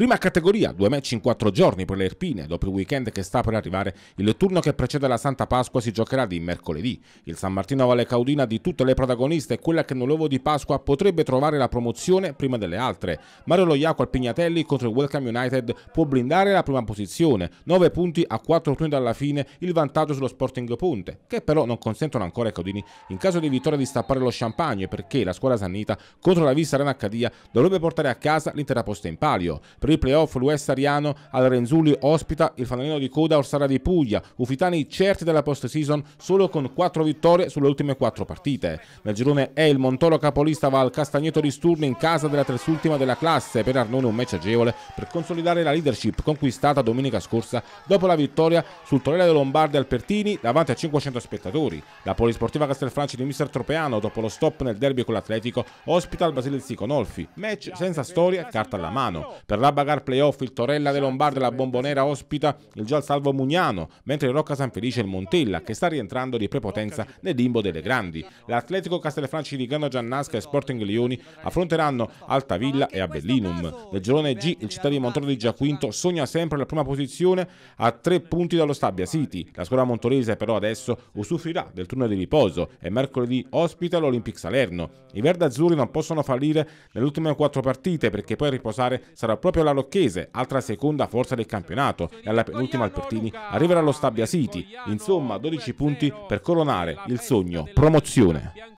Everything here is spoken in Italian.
Prima categoria, due match in quattro giorni per le Erpine, Dopo il weekend che sta per arrivare, il turno che precede la Santa Pasqua si giocherà di mercoledì. Il San Martino Valle Caudina di tutte le protagoniste e quella che nell'uovo di Pasqua potrebbe trovare la promozione prima delle altre. Mario Loiaco al Pignatelli contro il Welcome United può blindare la prima posizione. 9 punti a 4 punti dalla fine, il vantaggio sullo Sporting Ponte, che però non consentono ancora ai Caudini in caso di vittoria di stappare lo champagne perché la squadra Sannita contro la Vista Renacadia dovrebbe portare a casa l'intera posta in palio. Per playoff l'US Ariano al Renzulli ospita il fanalino di coda Orsara di Puglia, ufitani certi della post-season solo con 4 vittorie sulle ultime 4 partite. Nel girone E il Montoro capolista va al Castagneto di Sturno in casa della terzultima della classe per Arnone un match agevole per consolidare la leadership conquistata domenica scorsa dopo la vittoria sul Torello Lombardi al Pertini davanti a 500 spettatori. La polisportiva Castelfranci di Mister Tropeano dopo lo stop nel derby con l'Atletico ospita il Basile Zico Nolfi. match senza storia e carta alla mano. Per la Rabagar playoff, il Torella dei Lombardi e la Bombonera ospita il già salvo Mugnano, mentre il Rocca San Felice il Montella che sta rientrando di prepotenza nel limbo delle grandi. L'Atletico Castelfranci di Gano Giannasca e Sporting Leoni affronteranno Altavilla e Abellinum. Nel girone G il città di Montoro di Giaquinto sogna sempre la prima posizione a tre punti dallo Stabia City. La squadra montorese però adesso usufruirà del turno di riposo e mercoledì ospita l'Olympic Salerno. I verdazzurri non possono fallire nelle ultime quattro partite perché poi a riposare sarà proprio proprio la Locchese, altra seconda forza del campionato, e alla penultima Alpertini arriverà lo Stabia City. Insomma, 12 punti per coronare il sogno promozione.